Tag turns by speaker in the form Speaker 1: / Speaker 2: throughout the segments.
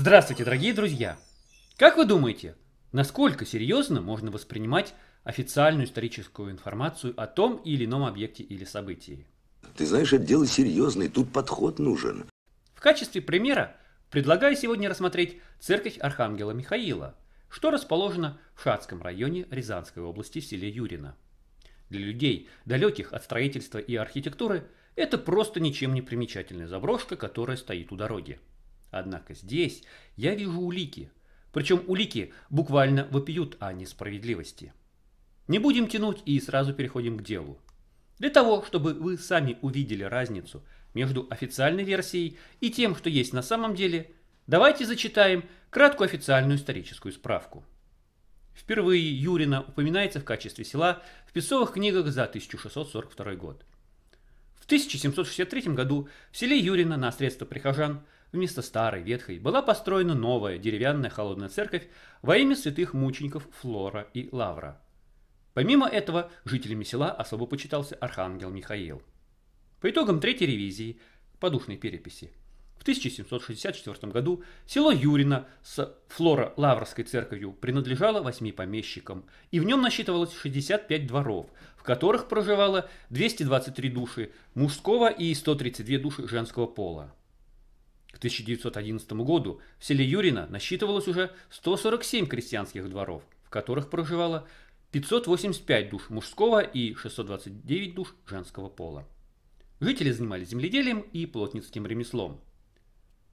Speaker 1: Здравствуйте, дорогие друзья! Как вы думаете, насколько серьезно можно воспринимать официальную историческую информацию о том или ином объекте или событии? Ты знаешь, это дело серьезное, тут подход нужен. В качестве примера предлагаю сегодня рассмотреть церковь Архангела Михаила, что расположена в Шацком районе Рязанской области в селе Юрина. Для людей, далеких от строительства и архитектуры, это просто ничем не примечательная заброшка, которая стоит у дороги. Однако здесь я вижу улики. Причем улики буквально вопиют о несправедливости. Не будем тянуть и сразу переходим к делу. Для того, чтобы вы сами увидели разницу между официальной версией и тем, что есть на самом деле, давайте зачитаем краткую официальную историческую справку. Впервые Юрина упоминается в качестве села в песовых книгах за 1642 год. В 1763 году в селе Юрина на средства прихожан – вместо старой ветхой была построена новая деревянная холодная церковь во имя святых мучеников Флора и Лавра. Помимо этого, жителями села особо почитался архангел Михаил. По итогам третьей ревизии подушной переписи в 1764 году село Юрино с флора лаврской церковью принадлежало восьми помещикам, и в нем насчитывалось 65 дворов, в которых проживало 223 души мужского и 132 души женского пола. К 1911 году в селе Юрина насчитывалось уже 147 крестьянских дворов, в которых проживало 585 душ мужского и 629 душ женского пола. Жители занимались земледелием и плотницким ремеслом.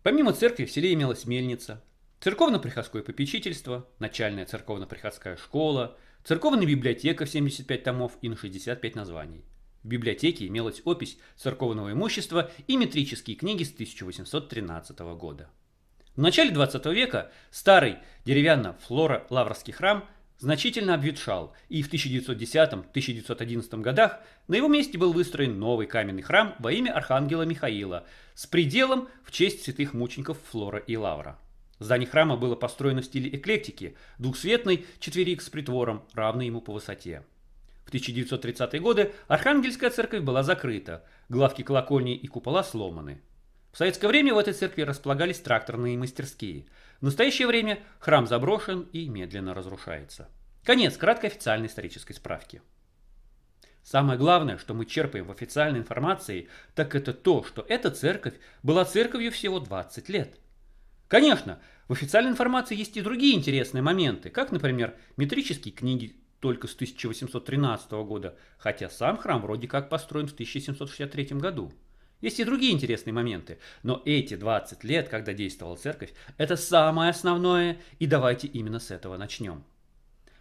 Speaker 1: Помимо церкви в селе имелась мельница, церковно-приходское попечительство, начальная церковно-приходская школа, церковная библиотека в 75 томов и на 65 названий – в библиотеке имелась опись церковного имущества и метрические книги с 1813 года. В начале 20 века старый деревянно-флоро-лаврский храм значительно обветшал, и в 1910-1911 годах на его месте был выстроен новый каменный храм во имя архангела Михаила с пределом в честь святых мучеников Флора и Лавра. Здание храма было построено в стиле эклектики, двухсветный четверик с притвором, равный ему по высоте. В 1930-е годы Архангельская церковь была закрыта, главки колокольни и купола сломаны. В советское время в этой церкви располагались тракторные мастерские. В настоящее время храм заброшен и медленно разрушается. Конец краткой официальной исторической справки. Самое главное, что мы черпаем в официальной информации, так это то, что эта церковь была церковью всего 20 лет. Конечно, в официальной информации есть и другие интересные моменты, как, например, метрические книги только с 1813 года, хотя сам храм вроде как построен в 1763 году. Есть и другие интересные моменты, но эти 20 лет, когда действовала церковь, это самое основное, и давайте именно с этого начнем.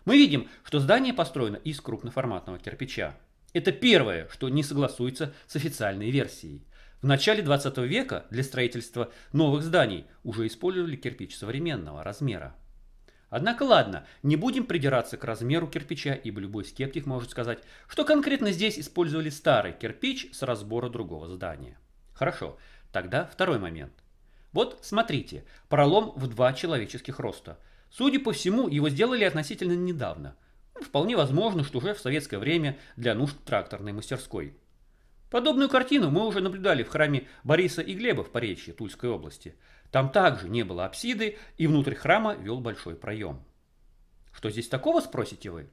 Speaker 1: Мы видим, что здание построено из крупноформатного кирпича. Это первое, что не согласуется с официальной версией. В начале 20 века для строительства новых зданий уже использовали кирпич современного размера. Однако ладно, не будем придираться к размеру кирпича, ибо любой скептик может сказать, что конкретно здесь использовали старый кирпич с разбора другого здания. Хорошо, тогда второй момент. Вот смотрите, пролом в два человеческих роста. Судя по всему, его сделали относительно недавно. Ну, вполне возможно, что уже в советское время для нужд тракторной мастерской. Подобную картину мы уже наблюдали в храме Бориса и Глеба в Поречье Тульской области. Там также не было апсиды, и внутрь храма вел большой проем. Что здесь такого, спросите вы?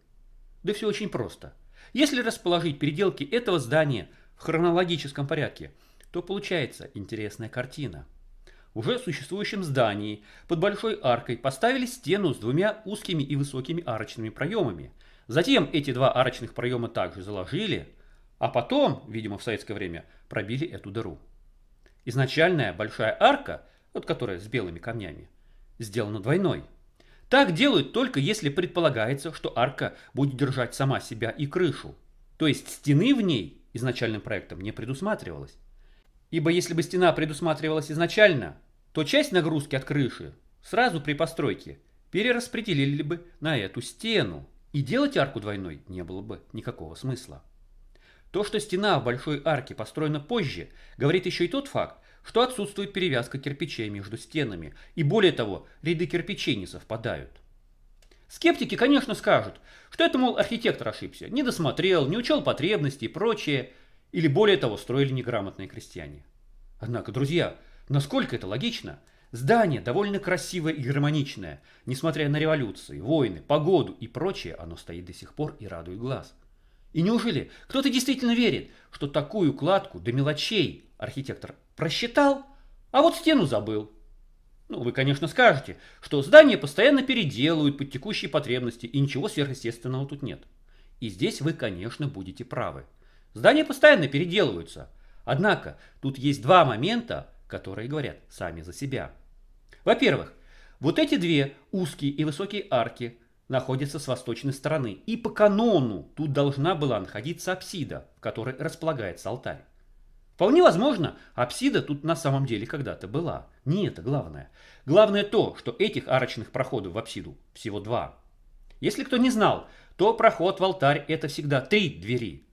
Speaker 1: Да все очень просто. Если расположить переделки этого здания в хронологическом порядке, то получается интересная картина. Уже существующем здании под большой аркой поставили стену с двумя узкими и высокими арочными проемами. Затем эти два арочных проема также заложили, а потом, видимо в советское время, пробили эту дыру. Изначальная большая арка вот которая с белыми камнями, сделана двойной. Так делают только если предполагается, что арка будет держать сама себя и крышу. То есть стены в ней изначальным проектом не предусматривалось. Ибо если бы стена предусматривалась изначально, то часть нагрузки от крыши сразу при постройке перераспределили бы на эту стену. И делать арку двойной не было бы никакого смысла. То, что стена в большой арке построена позже, говорит еще и тот факт, что отсутствует перевязка кирпичей между стенами, и более того, ряды кирпичей не совпадают. Скептики, конечно, скажут, что это, мол, архитектор ошибся, не досмотрел, не учел потребности и прочее, или более того, строили неграмотные крестьяне. Однако, друзья, насколько это логично? Здание довольно красивое и гармоничное, несмотря на революции, войны, погоду и прочее, оно стоит до сих пор и радует глаз. И неужели кто-то действительно верит, что такую кладку до мелочей Архитектор просчитал, а вот стену забыл. Ну, вы, конечно, скажете, что здание постоянно переделывают под текущие потребности, и ничего сверхъестественного тут нет. И здесь вы, конечно, будете правы. Здания постоянно переделываются. Однако, тут есть два момента, которые говорят сами за себя. Во-первых, вот эти две узкие и высокие арки находятся с восточной стороны, и по канону тут должна была находиться апсида, в которой располагается алтарь. Вполне возможно, апсида тут на самом деле когда-то была. Не это главное. Главное то, что этих арочных проходов в апсиду всего два. Если кто не знал, то проход в алтарь это всегда три двери.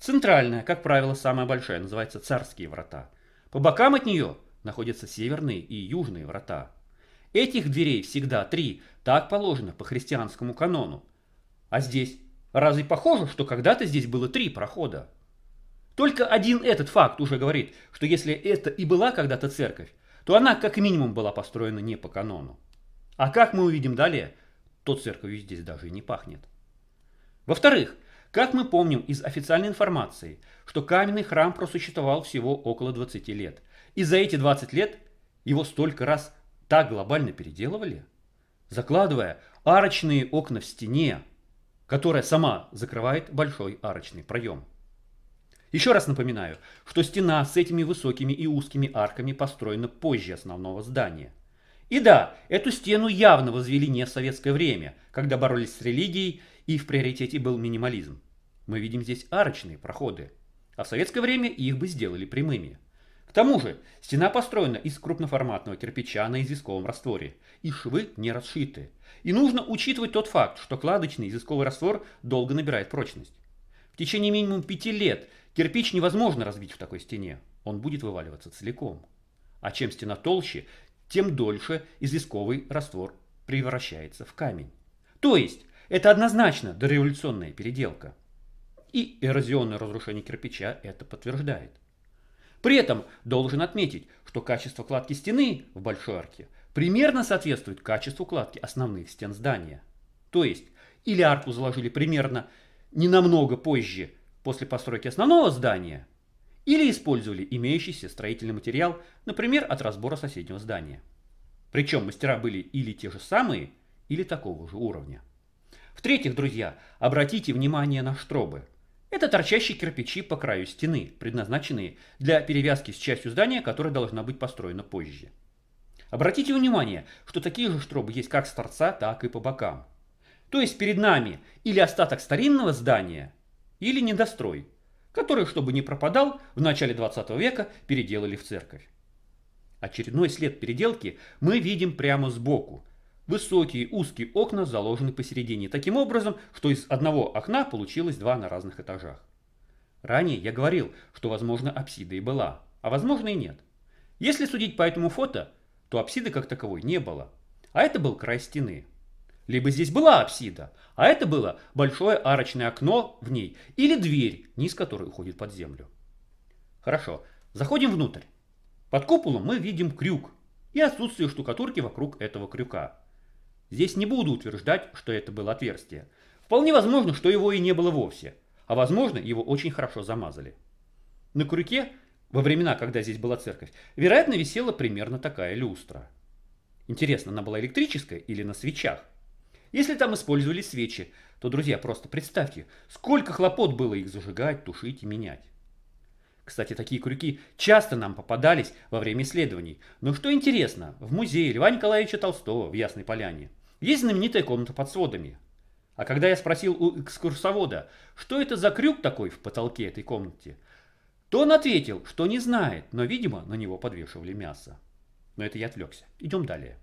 Speaker 1: Центральная, как правило, самая большая, называется царские врата. По бокам от нее находятся северные и южные врата. Этих дверей всегда три, так положено по христианскому канону. А здесь разве похоже, что когда-то здесь было три прохода? Только один этот факт уже говорит, что если это и была когда-то церковь, то она как минимум была построена не по канону. А как мы увидим далее, то церковью здесь даже и не пахнет. Во-вторых, как мы помним из официальной информации, что каменный храм просуществовал всего около 20 лет. И за эти 20 лет его столько раз так глобально переделывали, закладывая арочные окна в стене, которая сама закрывает большой арочный проем. Еще раз напоминаю, что стена с этими высокими и узкими арками построена позже основного здания. И да, эту стену явно возвели не в советское время, когда боролись с религией и в приоритете был минимализм. Мы видим здесь арочные проходы, а в советское время их бы сделали прямыми. К тому же, стена построена из крупноформатного кирпича на изысковом растворе, и швы не расшиты. И нужно учитывать тот факт, что кладочный изысковый раствор долго набирает прочность. В течение минимум пяти лет кирпич невозможно разбить в такой стене. Он будет вываливаться целиком. А чем стена толще, тем дольше известковый раствор превращается в камень. То есть, это однозначно дореволюционная переделка. И эрозионное разрушение кирпича это подтверждает. При этом должен отметить, что качество кладки стены в большой арке примерно соответствует качеству кладки основных стен здания. То есть или арку заложили примерно не намного позже после постройки основного здания, или использовали имеющийся строительный материал, например, от разбора соседнего здания. Причем мастера были или те же самые, или такого же уровня. В-третьих, друзья, обратите внимание на штробы. Это торчащие кирпичи по краю стены, предназначенные для перевязки с частью здания, которая должна быть построена позже. Обратите внимание, что такие же штробы есть как с торца, так и по бокам то есть перед нами или остаток старинного здания, или недострой, который, чтобы не пропадал, в начале 20 века переделали в церковь. Очередной след переделки мы видим прямо сбоку. Высокие узкие окна заложены посередине, таким образом, что из одного окна получилось два на разных этажах. Ранее я говорил, что, возможно, апсида и была, а возможно и нет. Если судить по этому фото, то апсиды как таковой не было, а это был край стены – либо здесь была апсида, а это было большое арочное окно в ней или дверь, низ которой уходит под землю. Хорошо, заходим внутрь. Под куполом мы видим крюк и отсутствие штукатурки вокруг этого крюка. Здесь не буду утверждать, что это было отверстие. Вполне возможно, что его и не было вовсе, а возможно, его очень хорошо замазали. На крюке, во времена, когда здесь была церковь, вероятно, висела примерно такая люстра. Интересно, она была электрическая или на свечах? Если там использовали свечи, то, друзья, просто представьте, сколько хлопот было их зажигать, тушить и менять. Кстати, такие крюки часто нам попадались во время исследований. Но что интересно, в музее Льва Николаевича Толстого в Ясной Поляне есть знаменитая комната под сводами. А когда я спросил у экскурсовода, что это за крюк такой в потолке этой комнате, то он ответил, что не знает, но, видимо, на него подвешивали мясо. Но это я отвлекся. Идем далее.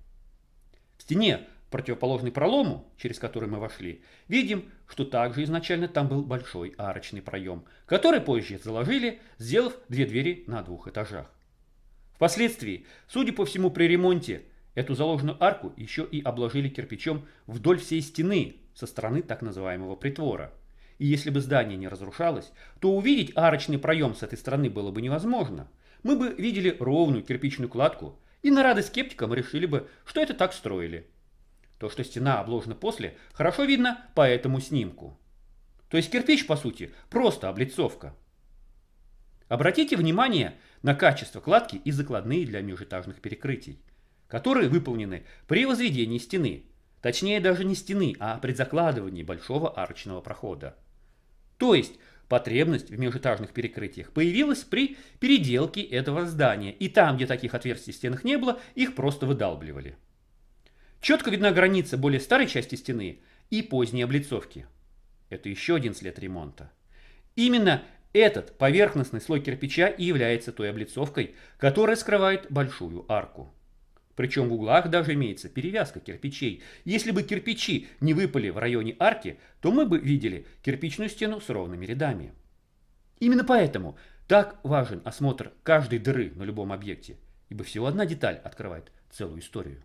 Speaker 1: В стене противоположный пролому, через который мы вошли, видим, что также изначально там был большой арочный проем, который позже заложили, сделав две двери на двух этажах. Впоследствии, судя по всему, при ремонте эту заложенную арку еще и обложили кирпичом вдоль всей стены со стороны так называемого притвора. И если бы здание не разрушалось, то увидеть арочный проем с этой стороны было бы невозможно. Мы бы видели ровную кирпичную кладку, и на радость скептикам решили бы, что это так строили – то, что стена обложена после, хорошо видно по этому снимку. То есть кирпич, по сути, просто облицовка. Обратите внимание на качество кладки и закладные для межэтажных перекрытий, которые выполнены при возведении стены, точнее даже не стены, а предзакладывании большого арочного прохода. То есть потребность в межэтажных перекрытиях появилась при переделке этого здания, и там, где таких отверстий в стенах не было, их просто выдалбливали. Четко видна граница более старой части стены и поздней облицовки. Это еще один след ремонта. Именно этот поверхностный слой кирпича и является той облицовкой, которая скрывает большую арку. Причем в углах даже имеется перевязка кирпичей. Если бы кирпичи не выпали в районе арки, то мы бы видели кирпичную стену с ровными рядами. Именно поэтому так важен осмотр каждой дыры на любом объекте, ибо всего одна деталь открывает целую историю.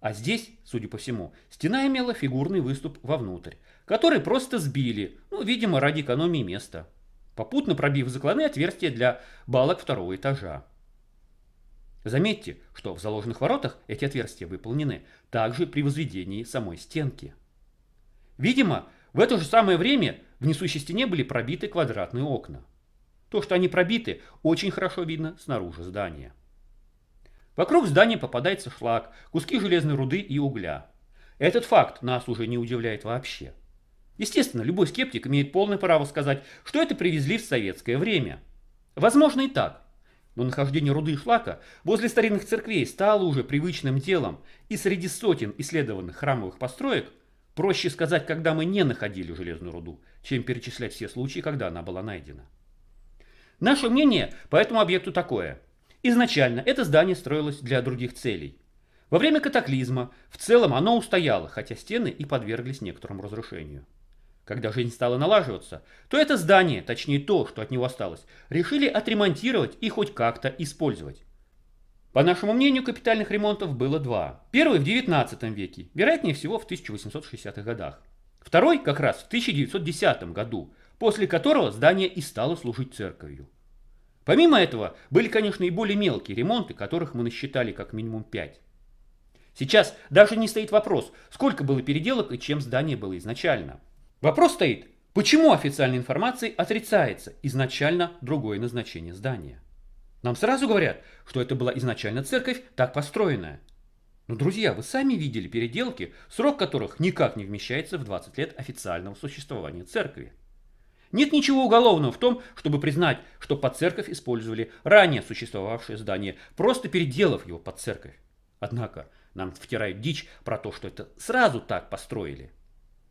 Speaker 1: А здесь, судя по всему, стена имела фигурный выступ вовнутрь, который просто сбили, ну, видимо, ради экономии места, попутно пробив закладные отверстия для балок второго этажа. Заметьте, что в заложенных воротах эти отверстия выполнены также при возведении самой стенки. Видимо, в это же самое время в несущей стене были пробиты квадратные окна. То, что они пробиты, очень хорошо видно снаружи здания. Вокруг здания попадается шлак, куски железной руды и угля. Этот факт нас уже не удивляет вообще. Естественно, любой скептик имеет полное право сказать, что это привезли в советское время. Возможно и так. Но нахождение руды и шлака возле старинных церквей стало уже привычным делом, и среди сотен исследованных храмовых построек проще сказать, когда мы не находили железную руду, чем перечислять все случаи, когда она была найдена. Наше мнение по этому объекту такое – Изначально это здание строилось для других целей. Во время катаклизма в целом оно устояло, хотя стены и подверглись некоторому разрушению. Когда жизнь стала налаживаться, то это здание, точнее то, что от него осталось, решили отремонтировать и хоть как-то использовать. По нашему мнению, капитальных ремонтов было два. Первый в 19 веке, вероятнее всего в 1860-х годах. Второй как раз в 1910 году, после которого здание и стало служить церковью. Помимо этого, были, конечно, и более мелкие ремонты, которых мы насчитали как минимум 5. Сейчас даже не стоит вопрос, сколько было переделок и чем здание было изначально. Вопрос стоит, почему официальной информации отрицается изначально другое назначение здания. Нам сразу говорят, что это была изначально церковь, так построенная. Но, друзья, вы сами видели переделки, срок которых никак не вмещается в 20 лет официального существования церкви. Нет ничего уголовного в том, чтобы признать, что под церковь использовали ранее существовавшее здание, просто переделав его под церковь. Однако нам втирают дичь про то, что это сразу так построили.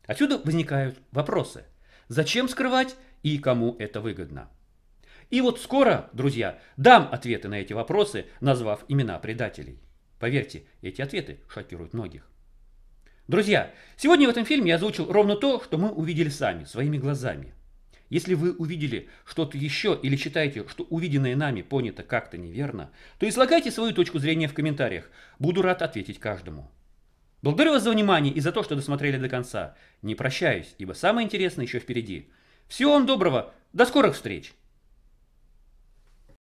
Speaker 1: Отсюда возникают вопросы. Зачем скрывать и кому это выгодно? И вот скоро, друзья, дам ответы на эти вопросы, назвав имена предателей. Поверьте, эти ответы шокируют многих. Друзья, сегодня в этом фильме я озвучил ровно то, что мы увидели сами, своими глазами. Если вы увидели что-то еще или считаете, что увиденное нами понято как-то неверно, то излагайте свою точку зрения в комментариях. Буду рад ответить каждому. Благодарю вас за внимание и за то, что досмотрели до конца. Не прощаюсь, ибо самое интересное еще впереди. Всего вам доброго, до скорых встреч!